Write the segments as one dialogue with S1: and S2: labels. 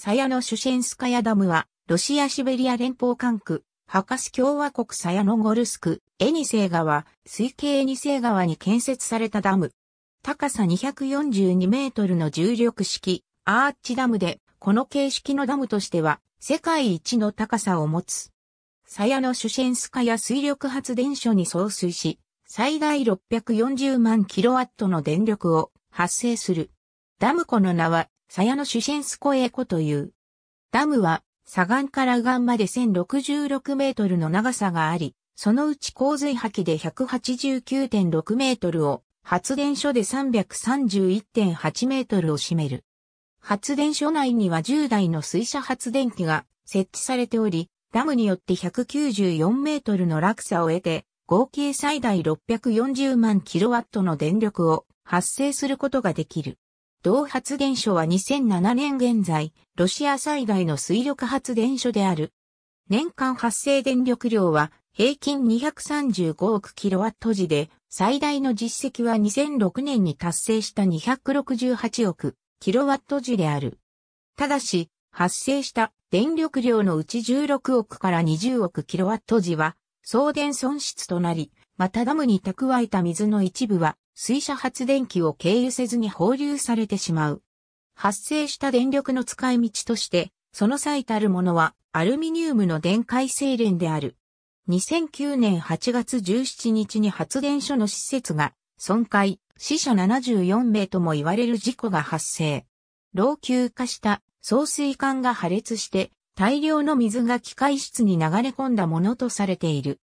S1: サヤノシュシェンスカヤダムは、ロシア・シベリア連邦管区、ハカス共和国サヤノゴルスク、エニセイ川、水系エニセイ川に建設されたダム。高さ242メートルの重力式、アーチダムで、この形式のダムとしては、世界一の高さを持つ。サヤノシュシェンスカヤ水力発電所に送水し、最大640万キロワットの電力を発生する。ダム湖の名は鞘のシュシェンスコエコという。ダムは、左岸から右岸まで1066メートルの長さがあり、そのうち洪水波で189.6メートルを、発電所で331.8メートルを占める。発電所内には10台の水車発電機が設置されており、ダムによって194メートルの落差を得て、合計最大640万キロワットの電力を発生することができる。同発電所は2007年現在、ロシア最大の水力発電所である。年間発生電力量は平均235億キロワット時で、最大の実績は2006年に達成した268億キロワット時である。ただし、発生した電力量のうち16億から20億キロワット時は、送電損失となり、またダムに蓄えた水の一部は水車発電機を経由せずに放流されてしまう。発生した電力の使い道として、その最たるものはアルミニウムの電解精錬である。2009年8月17日に発電所の施設が損壊、死者74名とも言われる事故が発生。老朽化した送水管が破裂して大量の水が機械室に流れ込んだものとされている。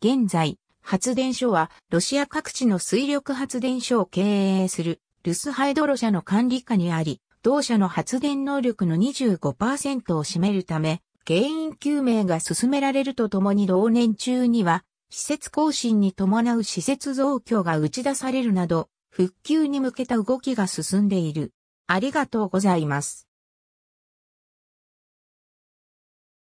S1: 現在、発電所は、ロシア各地の水力発電所を経営する、ルスハイドロ社の管理下にあり、同社の発電能力の25%を占めるため、原因究明が進められるとともに同年中には、施設更新に伴う施設増強が打ち出されるなど、復旧に向けた動きが進んでいる。ありがとうございます。